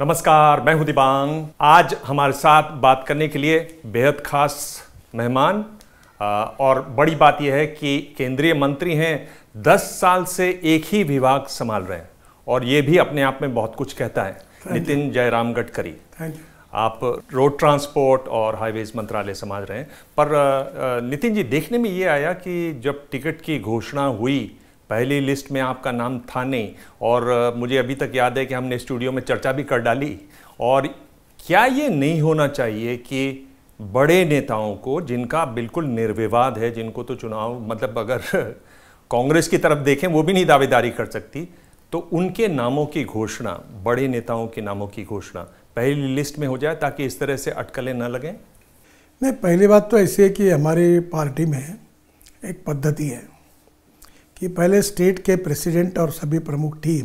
नमस्कार मैं हूं दिबांग आज हमारे साथ बात करने के लिए बेहद खास मेहमान और बड़ी बात यह है कि केंद्रीय मंत्री हैं दस साल से एक ही विभाग संभाल रहे हैं और ये भी अपने आप में बहुत कुछ कहता है नितिन जयराम गडकरी आप रोड ट्रांसपोर्ट और हाईवेज मंत्रालय संभाल रहे हैं पर नितिन जी देखने में ये आया कि जब टिकट की घोषणा हुई पहली लिस्ट में आपका नाम था नहीं और मुझे अभी तक याद है कि हमने स्टूडियो में चर्चा भी कर डाली और क्या ये नहीं होना चाहिए कि बड़े नेताओं को जिनका बिल्कुल निर्विवाद है जिनको तो चुनाव मतलब अगर कांग्रेस की तरफ देखें वो भी नहीं दावेदारी कर सकती तो उनके नामों की घोषणा बड़े नेताओं के नामों की घोषणा पहली लिस्ट में हो जाए ताकि इस तरह से अटकलें ना लगें नहीं पहली बात तो ऐसी है कि हमारी पार्टी में एक पद्धति है कि पहले स्टेट के प्रेसिडेंट और सभी प्रमुख टीम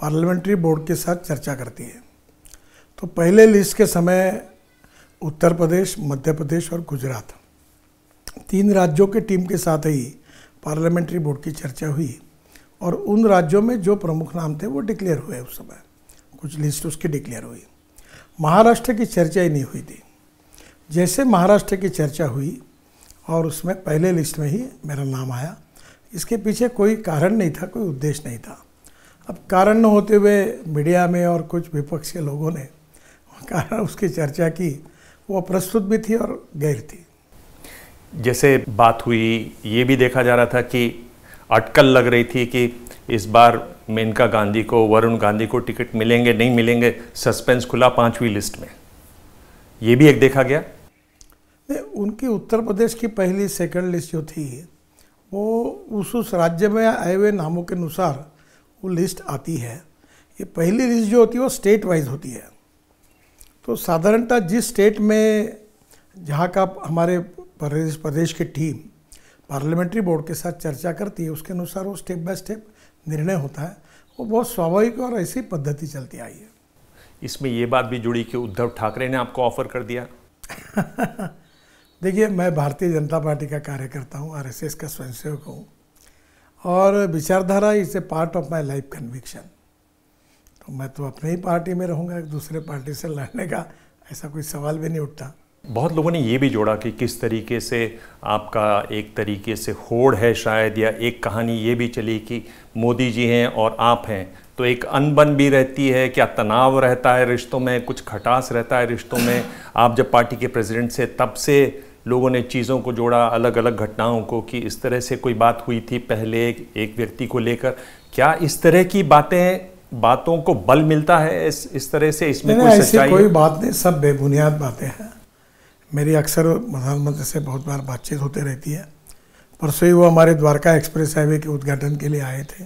पार्लियामेंट्री बोर्ड के साथ चर्चा करती है तो पहले लिस्ट के समय उत्तर प्रदेश मध्य प्रदेश और गुजरात तीन राज्यों के टीम के साथ ही पार्लियामेंट्री बोर्ड की चर्चा हुई और उन राज्यों में जो प्रमुख नाम थे वो डिक्लेयर हुए उस समय कुछ लिस्ट उसकी डिक्लेयर हुई महाराष्ट्र की चर्चा ही नहीं हुई थी जैसे महाराष्ट्र की चर्चा हुई और उसमें पहले लिस्ट में ही मेरा नाम आया इसके पीछे कोई कारण नहीं था कोई उद्देश्य नहीं था अब कारण न होते हुए मीडिया में और कुछ विपक्ष के लोगों ने कारण उसकी चर्चा की वो प्रस्तुत भी थी और गैर थी जैसे बात हुई ये भी देखा जा रहा था कि अटकल लग रही थी कि इस बार मेनका गांधी को वरुण गांधी को टिकट मिलेंगे नहीं मिलेंगे सस्पेंस खुला पांचवी लिस्ट में ये भी एक देखा गया उनकी उत्तर प्रदेश की पहली सेकंड लिस्ट जो थी वो उस उस राज्य में आए हुए नामों के अनुसार वो लिस्ट आती है ये पहली लिस्ट जो होती है वो स्टेट वाइज होती है तो साधारणतः जिस स्टेट में जहाँ का हमारे प्रदेश प्रदेश की टीम पार्लियामेंट्री बोर्ड के साथ चर्चा करती है उसके अनुसार वो स्टेप बाय स्टेप निर्णय होता है वो बहुत स्वाभाविक और ऐसी पद्धति चलती आई है इसमें ये बात भी जुड़ी कि उद्धव ठाकरे ने आपको ऑफर कर दिया देखिए मैं भारतीय जनता पार्टी का कार्यकर्ता हूँ आरएसएस का स्वयंसेवक हूँ और विचारधारा is a part of my life conviction तो मैं तो अपने ही पार्टी में रहूँगा दूसरे पार्टी से लड़ने का ऐसा कोई सवाल भी नहीं उठता बहुत लोगों ने ये भी जोड़ा कि किस तरीके से आपका एक तरीके से होड़ है शायद या एक कहानी ये भी चली कि मोदी जी हैं और आप हैं तो एक अनबन भी रहती है क्या तनाव रहता है रिश्तों में कुछ खटास रहता है रिश्तों में आप जब पार्टी के प्रेसिडेंट से तब से लोगों ने चीज़ों को जोड़ा अलग अलग घटनाओं को कि इस तरह से कोई बात हुई थी पहले एक व्यक्ति को लेकर क्या इस तरह की बातें बातों को बल मिलता है इस इस तरह से इसमें कोई ऐसी कोई बात नहीं सब बेबुनियाद बातें हैं मेरी अक्सर प्रधानमंत्री से बहुत बार बातचीत होते रहती है परसों ही वो हमारे द्वारका एक्सप्रेस हाईवे के उद्घाटन के लिए आए थे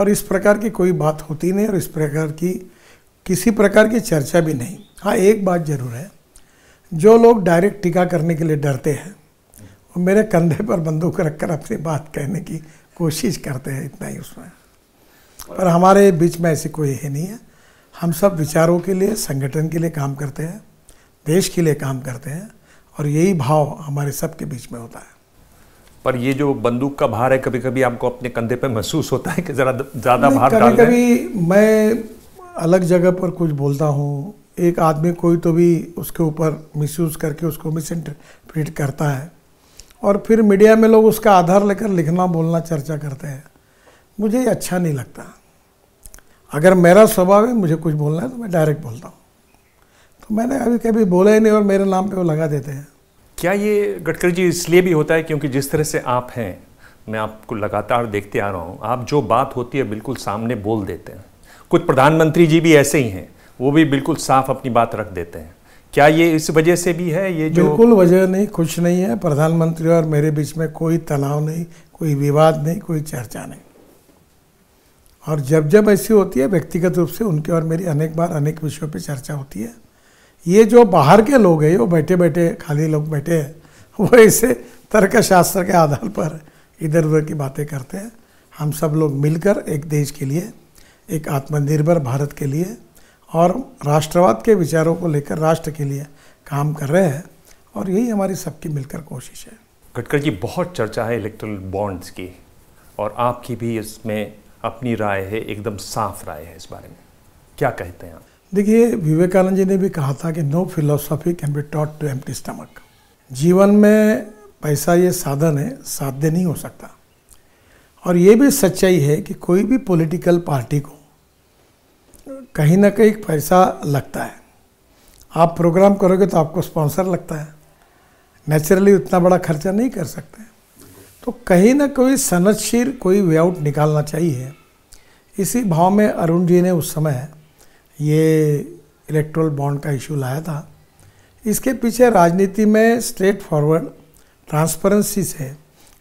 और इस प्रकार की कोई बात होती नहीं और इस प्रकार की किसी प्रकार की चर्चा भी नहीं हाँ एक बात ज़रूर है जो लोग डायरेक्ट टीका करने के लिए डरते हैं वो मेरे कंधे पर बंदूक रखकर अपनी बात कहने की कोशिश करते हैं इतना ही उसमें पर हमारे बीच में ऐसी कोई है नहीं है हम सब विचारों के लिए संगठन के लिए काम करते हैं देश के लिए काम करते हैं और यही भाव हमारे सब के बीच में होता है पर ये जो बंदूक का भार है कभी कभी आपको अपने कंधे पर महसूस होता है कि ज़रा ज़्यादा भार कभी कभी मैं अलग जगह पर कुछ बोलता हूँ एक आदमी कोई तो भी उसके ऊपर मिस करके उसको मिस इंटरप्रिट करता है और फिर मीडिया में लोग उसका आधार लेकर लिखना बोलना चर्चा करते हैं मुझे ये अच्छा नहीं लगता अगर मेरा स्वभाव है मुझे कुछ बोलना है तो मैं डायरेक्ट बोलता हूँ तो मैंने अभी कभी बोला ही नहीं और मेरे नाम पे वो लगा देते हैं क्या ये गडकरी जी इसलिए भी होता है क्योंकि जिस तरह से आप हैं मैं आपको लगातार देखते आ रहा हूँ आप जो बात होती है बिल्कुल सामने बोल देते हैं कुछ प्रधानमंत्री जी भी ऐसे ही हैं वो भी बिल्कुल साफ अपनी बात रख देते हैं क्या ये इस वजह से भी है ये जो बिल्कुल वजह नहीं कुछ नहीं है प्रधानमंत्री और मेरे बीच में कोई तनाव नहीं कोई विवाद नहीं कोई चर्चा नहीं और जब जब ऐसी होती है व्यक्तिगत रूप से उनके और मेरी अनेक बार अनेक विषयों पर चर्चा होती है ये जो बाहर के लोग हैं वो बैठे बैठे खाली लोग बैठे हैं वो ऐसे तर्क शास्त्र के आधार पर इधर उधर की बातें करते हैं हम सब लोग मिलकर एक देश के लिए एक आत्मनिर्भर भारत के लिए और राष्ट्रवाद के विचारों को लेकर राष्ट्र के लिए काम कर रहे हैं और यही हमारी सबकी मिलकर कोशिश है गडकर जी बहुत चर्चा है इलेक्ट्रल बॉन्ड्स की और आपकी भी इसमें अपनी राय है एकदम साफ राय है इस बारे में क्या कहते हैं आप देखिए विवेकानंद जी ने भी कहा था कि no philosophy can be taught to empty stomach जीवन में पैसा ये साधन है साध्य नहीं हो सकता और ये भी सच्चाई है कि कोई भी पॉलिटिकल पार्टी को कहीं ना कहीं पैसा लगता है आप प्रोग्राम करोगे तो आपको स्पॉन्सर लगता है नेचुरली उतना बड़ा खर्चा नहीं कर सकते तो कहीं ना कहीं सनदशीर कोई वे आउट निकालना चाहिए इसी भाव में अरुण जी ने उस समय ये इलेक्ट्रोल बॉन्ड का इशू लाया था इसके पीछे राजनीति में स्ट्रेट फॉरवर्ड ट्रांसपेरेंसी से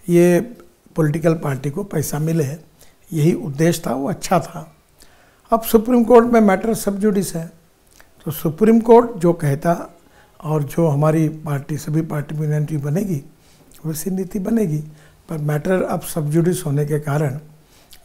ये पॉलिटिकल पार्टी को पैसा मिले यही उद्देश्य था वो अच्छा था अब सुप्रीम कोर्ट में मैटर सब जुडिस है तो सुप्रीम कोर्ट जो कहता और जो हमारी पार्टी सभी पार्टी में एंट्री बनेगी वैसी नीति बनेगी पर मैटर अब सब जुडिस होने के कारण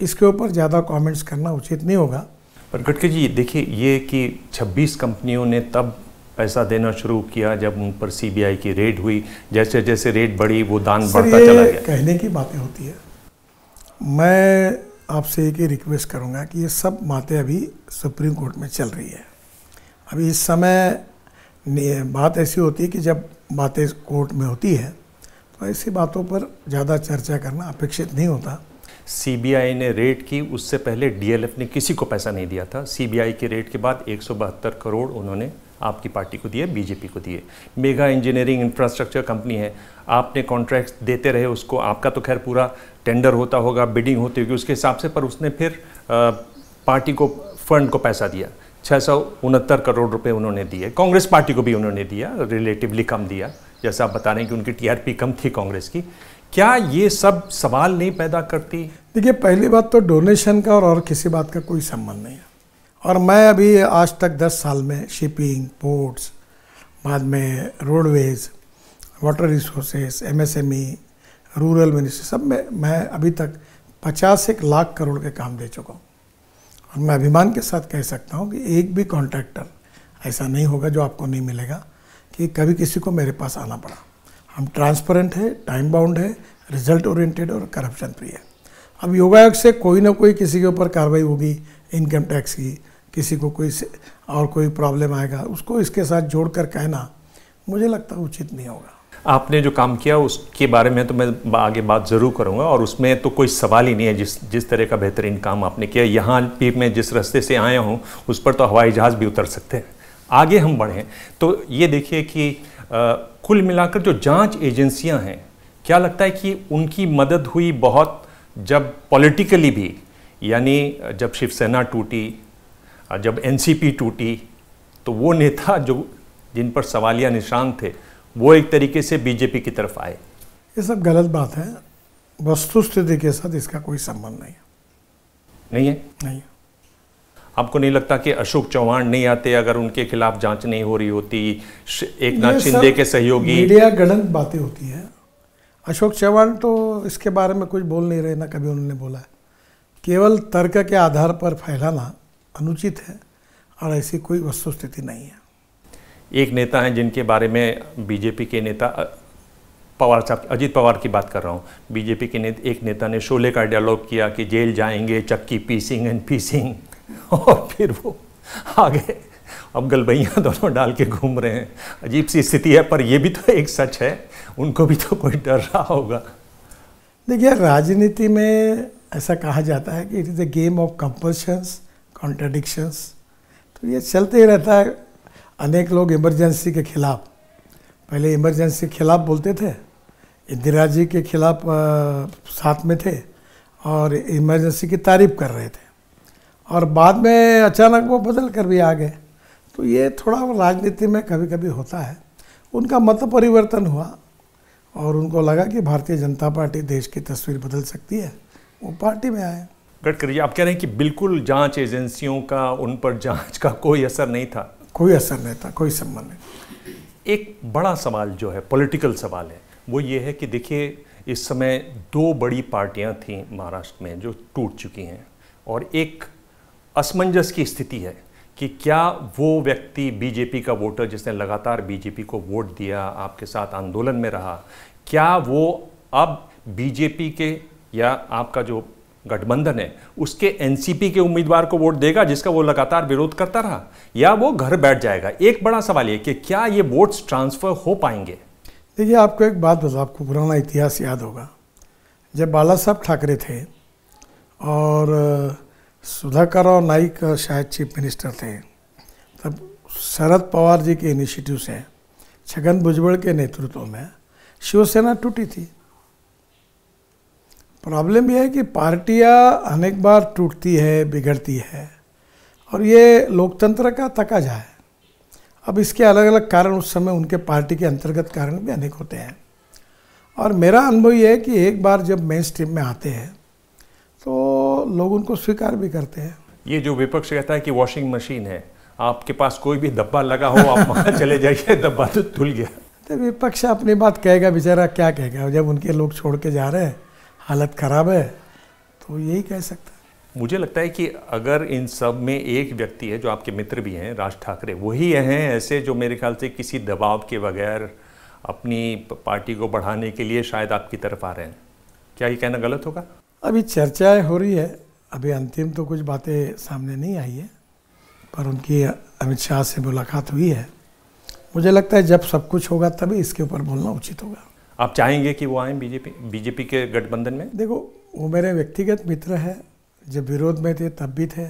इसके ऊपर ज़्यादा कमेंट्स करना उचित नहीं होगा पर गटके जी देखिए ये कि 26 कंपनियों ने तब पैसा देना शुरू किया जब उन पर सीबीआई की रेड हुई जैसे जैसे रेड बढ़ी वो दान बढ़ता चला गया कहने की बातें होती है मैं आपसे एक ही रिक्वेस्ट करूँगा कि ये सब बातें अभी सुप्रीम कोर्ट में चल रही है अभी इस समय बात ऐसी होती है कि जब बातें कोर्ट में होती है तो ऐसी बातों पर ज़्यादा चर्चा करना अपेक्षित नहीं होता सीबीआई ने रेट की उससे पहले डीएलएफ ने किसी को पैसा नहीं दिया था सीबीआई के रेट के बाद एक करोड़ उन्होंने आपकी पार्टी को दिए बीजेपी को दिए मेगा इंजीनियरिंग इंफ्रास्ट्रक्चर कंपनी है आपने कॉन्ट्रैक्ट देते रहे उसको आपका तो खैर पूरा टेंडर होता होगा बिडिंग होती होगी उसके हिसाब से पर उसने फिर आ, पार्टी को फंड को पैसा दिया छः सौ उनहत्तर करोड़ रुपए उन्होंने दिए कांग्रेस पार्टी को भी उन्होंने दिया रिलेटिवली कम दिया जैसा आप बता रहे हैं कि उनकी टीआरपी कम थी कांग्रेस की क्या ये सब सवाल नहीं पैदा करती देखिए पहली बात तो डोनेशन का और, और किसी बात का कोई संबंध नहीं है और मैं अभी आज तक 10 साल में शिपिंग पोर्ट्स बाद में roadways water resources MSME rural ministry सब में मैं अभी तक पचास एक लाख करोड़ के काम दे चुका हूँ और मैं अभिमान के साथ कह सकता हूँ कि एक भी कॉन्ट्रैक्टर ऐसा नहीं होगा जो आपको नहीं मिलेगा कि कभी किसी को मेरे पास आना पड़ा हम ट्रांसपेरेंट है टाइम बाउंड है रिजल्ट ओरिएंटेड और करप्शन फ्री है अब योगायोग से कोई ना कोई किसी के ऊपर कार्रवाई होगी इनकम टैक्स की किसी को कोई और कोई प्रॉब्लम आएगा उसको इसके साथ जोड़ कर कहना मुझे लगता है उचित नहीं होगा आपने जो काम किया उसके बारे में तो मैं आगे बात ज़रूर करूंगा और उसमें तो कोई सवाल ही नहीं है जिस जिस तरह का बेहतरीन काम आपने किया यहाँ भी मैं जिस रास्ते से आया हूँ उस पर तो हवाई जहाज़ भी उतर सकते हैं आगे हम बढ़ें तो ये देखिए कि आ, कुल मिलाकर जो जांच एजेंसियां हैं क्या लगता है कि उनकी मदद हुई बहुत जब पॉलिटिकली भी यानी जब शिवसेना टूटी जब एनसीपी टूटी तो वो नेता जो जिन पर सवालिया निशान थे वो एक तरीके से बीजेपी की तरफ आए ये सब गलत बात है वस्तुस्थिति के साथ इसका कोई संबंध नहीं है नहीं है नहीं है आपको नहीं लगता कि अशोक चौहान नहीं आते अगर उनके खिलाफ जांच नहीं हो रही होती एक नाथ शिंदे के सहयोगी मीडिया गणत बातें होती है अशोक चौहान तो इसके बारे में कुछ बोल नहीं रहे ना कभी उन्होंने बोला केवल तर्क के आधार पर फैलाना अनुचित है और ऐसी कोई वस्तु स्थिति नहीं है एक नेता हैं जिनके बारे में बीजेपी के नेता पवार साहब अजीत पवार की बात कर रहा हूँ बीजेपी के ने, एक नेता ने शोले का डायलॉग किया कि जेल जाएंगे चक्की पीसिंग एंड पीसिंग और फिर वो आगे अब गलबैया दोनों डाल के घूम रहे हैं अजीब सी स्थिति है पर ये भी तो एक सच है उनको भी तो कोई डर रहा होगा देखिए राजनीति में ऐसा कहा जाता है कि it is a game of compulsions contradictions तो ये चलते ही रहता है अनेक लोग इमरजेंसी के खिलाफ पहले इमरजेंसी के खिलाफ बोलते थे इंदिरा जी के खिलाफ साथ में थे और इमरजेंसी की तारीफ कर रहे थे और बाद में अचानक वो बदल कर भी आ गए तो ये थोड़ा राजनीति में कभी कभी होता है उनका मत परिवर्तन हुआ और उनको लगा कि भारतीय जनता पार्टी देश की तस्वीर बदल सकती है वो पार्टी में आए कट करिए आप कह रहे हैं कि बिल्कुल जांच एजेंसियों का उन पर जांच का कोई असर नहीं था कोई असर नहीं था कोई संबंध नहीं एक बड़ा सवाल जो है पॉलिटिकल सवाल है वो ये है कि देखिए इस समय दो बड़ी पार्टियां थीं महाराष्ट्र में जो टूट चुकी हैं और एक असमंजस की स्थिति है कि क्या वो व्यक्ति बीजेपी का वोटर जिसने लगातार बीजेपी को वोट दिया आपके साथ आंदोलन में रहा क्या वो अब बीजेपी के या आपका जो गठबंधन है उसके एनसीपी के उम्मीदवार को वोट देगा जिसका वो लगातार विरोध करता रहा या वो घर बैठ जाएगा एक बड़ा सवाल ये कि क्या ये वोट्स ट्रांसफ़र हो पाएंगे देखिए आपको एक बात बताओ आपको पुराना इतिहास याद होगा जब बाला साहब ठाकरे थे और सुधाकर और नाइक शायद चीफ मिनिस्टर थे तब शरद पवार जी के इनिशिएटिव से छगन भुजबल के नेतृत्व में शिवसेना टूटी थी प्रॉब्लम यह है कि पार्टियाँ अनेक बार टूटती है बिगड़ती है और ये लोकतंत्र का तकाजा है अब इसके अलग अलग कारण उस समय उनके पार्टी के अंतर्गत कारण भी अनेक होते हैं और मेरा अनुभव यह है कि एक बार जब मेन स्ट्रीम में आते हैं तो लोग उनको स्वीकार भी करते हैं ये जो विपक्ष कहता है कि वॉशिंग मशीन है आपके पास कोई भी धब्बा लगा हो आप वहाँ चले जाइए धब्बा तो धुल गया तो विपक्ष अपनी बात कहेगा बेचारा क्या कहेगा जब उनके लोग छोड़ के जा रहे हैं हालत ख़राब है तो यही कह सकता है मुझे लगता है कि अगर इन सब में एक व्यक्ति है जो आपके मित्र भी हैं राज ठाकरे वही हैं ऐसे जो मेरे ख्याल से किसी दबाव के बगैर अपनी पार्टी को बढ़ाने के लिए शायद आपकी तरफ आ रहे हैं क्या ये कहना गलत होगा अभी चर्चाएं हो रही है अभी अंतिम तो कुछ बातें सामने नहीं आई है पर उनकी अमित शाह से मुलाकात हुई है मुझे लगता है जब सब कुछ होगा तभी इसके ऊपर बोलना उचित होगा आप चाहेंगे कि वो आए बीजेपी बीजेपी के गठबंधन में देखो वो मेरे व्यक्तिगत मित्र है जब विरोध में थे तब भी थे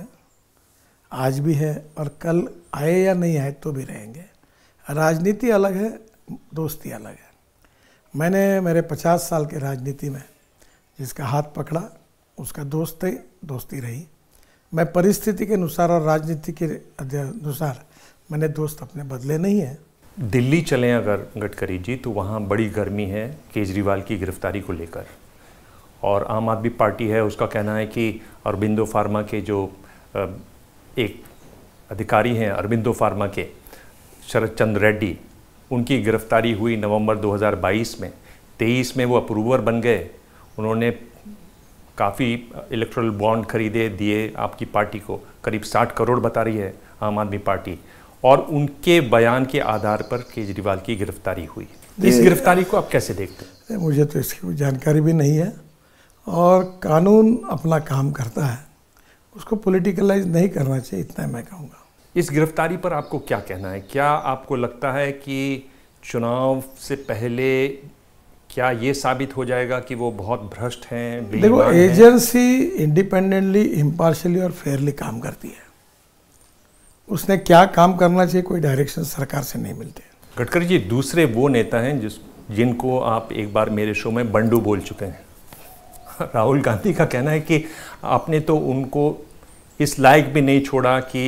आज भी है और कल आए या नहीं आए तो भी रहेंगे राजनीति अलग है दोस्ती अलग है मैंने मेरे पचास साल के राजनीति में जिसका हाथ पकड़ा उसका दोस्त दोस्ती रही मैं परिस्थिति के अनुसार और राजनीति के अनुसार मैंने दोस्त अपने बदले नहीं हैं दिल्ली चलें अगर गडकरी जी तो वहाँ बड़ी गर्मी है केजरीवाल की गिरफ्तारी को लेकर और आम आदमी पार्टी है उसका कहना है कि अरबिंदो फार्मा के जो एक अधिकारी हैं अरबिंदो फार्मा के शरद चंद्र रेड्डी उनकी गिरफ्तारी हुई नवंबर 2022 में 23 में वो अप्रूवर बन गए उन्होंने काफ़ी इलेक्ट्रल बॉन्ड खरीदे दिए आपकी पार्टी को करीब 60 करोड़ बता रही है आम आदमी पार्टी और उनके बयान के आधार पर केजरीवाल की गिरफ्तारी हुई इस गिरफ्तारी को आप कैसे देखते हैं मुझे तो इसकी कोई जानकारी भी नहीं है और कानून अपना काम करता है उसको पोलिटिकलाइज नहीं करना चाहिए इतना मैं कहूँगा इस गिरफ्तारी पर आपको क्या कहना है क्या आपको लगता है कि चुनाव से पहले क्या ये साबित हो जाएगा कि वो बहुत भ्रष्ट हैं देखो एजेंसी इंडिपेंडेंटली इम्पार्शली और फेयरली काम करती है उसने क्या काम करना चाहिए कोई डायरेक्शन सरकार से नहीं मिलते गडकरी जी दूसरे वो नेता हैं जिस जिनको आप एक बार मेरे शो में बंडू बोल चुके हैं राहुल गांधी का कहना है कि आपने तो उनको इस लायक भी नहीं छोड़ा कि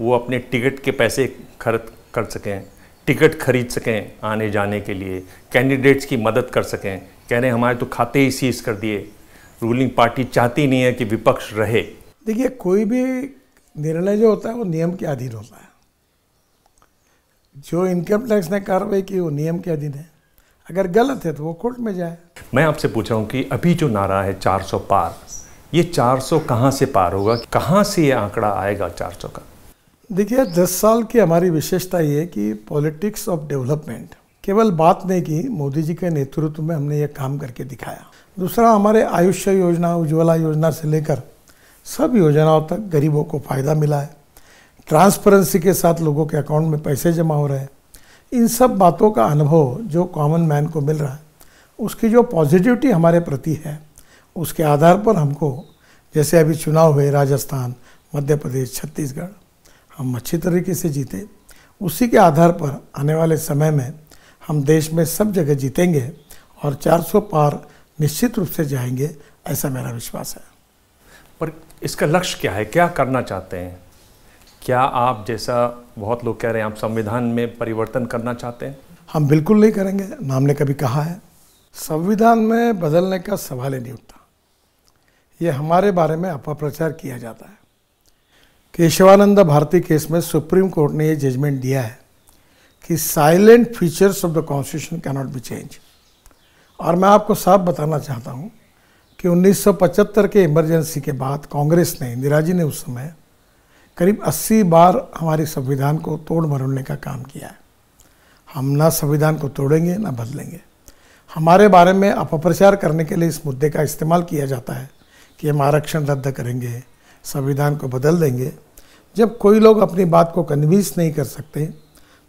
वो अपने टिकट के पैसे खर्च कर सकें टिकट खरीद सकें आने जाने के लिए कैंडिडेट्स की मदद कर सकें कह रहे हमारे तो खाते ही सीज कर दिए रूलिंग पार्टी चाहती नहीं है कि विपक्ष रहे देखिए कोई भी निर्णय जो होता है वो नियम के अधीन होता है जो इनकम टैक्स ने कार्रवाई की वो नियम के अधीन है अगर गलत है तो वो कोर्ट में जाए मैं आपसे पूछ रहा हूँ कि अभी जो नारा है 400 पार ये 400 कहाँ से पार होगा कहाँ से ये आंकड़ा आएगा 400 का देखिए दस साल की हमारी विशेषता ये है कि पॉलिटिक्स ऑफ डेवलपमेंट केवल बात नहीं की मोदी जी के नेतृत्व में हमने ये काम करके दिखाया दूसरा हमारे आयुष्य योजना उज्ज्वला योजना से लेकर सब योजनाओं तक गरीबों को फ़ायदा मिला है ट्रांसपेरेंसी के साथ लोगों के अकाउंट में पैसे जमा हो रहे हैं इन सब बातों का अनुभव जो कॉमन मैन को मिल रहा है उसकी जो पॉजिटिविटी हमारे प्रति है उसके आधार पर हमको जैसे अभी चुनाव हुए राजस्थान मध्य प्रदेश छत्तीसगढ़ हम अच्छी तरीके से जीते उसी के आधार पर आने वाले समय में हम देश में सब जगह जीतेंगे और 400 पार निश्चित रूप से जाएंगे ऐसा मेरा विश्वास है पर इसका लक्ष्य क्या है क्या करना चाहते हैं क्या आप जैसा बहुत लोग कह रहे हैं आप संविधान में परिवर्तन करना चाहते हैं हम बिल्कुल नहीं करेंगे नाम ने कभी कहा है संविधान में बदलने का सवाल ही नहीं उठता ये हमारे बारे में अपप्रचार किया जाता है केशवानंद भारती केस में सुप्रीम कोर्ट ने ये जजमेंट दिया है कि salient features of the constitution cannot be change और मैं आपको साफ बताना चाहता हूँ कि 1975 के इमरजेंसी के बाद कांग्रेस ने इंदिरा जी ने उस समय करीब 80 बार हमारे संविधान को तोड़ मरोड़ने का काम किया है हम ना संविधान को तोड़ेंगे ना बदलेंगे हमारे बारे में अपप्रचार करने के लिए इस मुद्दे का इस्तेमाल किया जाता है कि हम आरक्षण रद्द करेंगे संविधान को बदल देंगे जब कोई लोग अपनी बात को कन्विंस नहीं कर सकते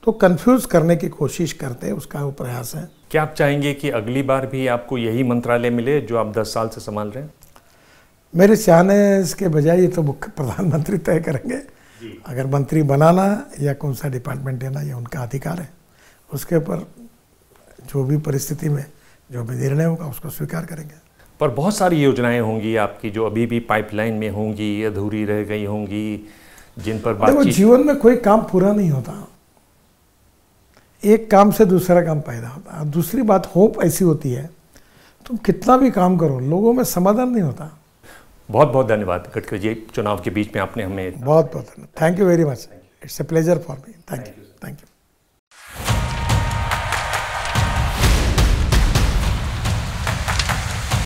तो कंफ्यूज करने की कोशिश करते हैं उसका वो प्रयास है क्या आप चाहेंगे कि अगली बार भी आपको यही मंत्रालय मिले जो आप 10 साल से संभाल रहे हैं मेरे चाहने इसके बजाय ये तो मुख्य प्रधानमंत्री तय करेंगे अगर मंत्री बनाना या कौन सा डिपार्टमेंट देना ये उनका अधिकार है उसके ऊपर जो भी परिस्थिति में जो भी निर्णय होगा उसको स्वीकार करेंगे पर बहुत सारी योजनाएं होंगी आपकी जो अभी भी पाइपलाइन में होंगी अधूरी रह गई होंगी जिन पर बात जीवन में कोई काम पूरा नहीं होता एक काम से दूसरा काम पैदा होता है दूसरी बात होप ऐसी होती है तुम कितना भी काम करो लोगों में समाधान नहीं होता बहुत बहुत धन्यवाद गडकर जी चुनाव के बीच में आपने हमें बहुत बहुत thank you very much it's a pleasure for me thank you thank you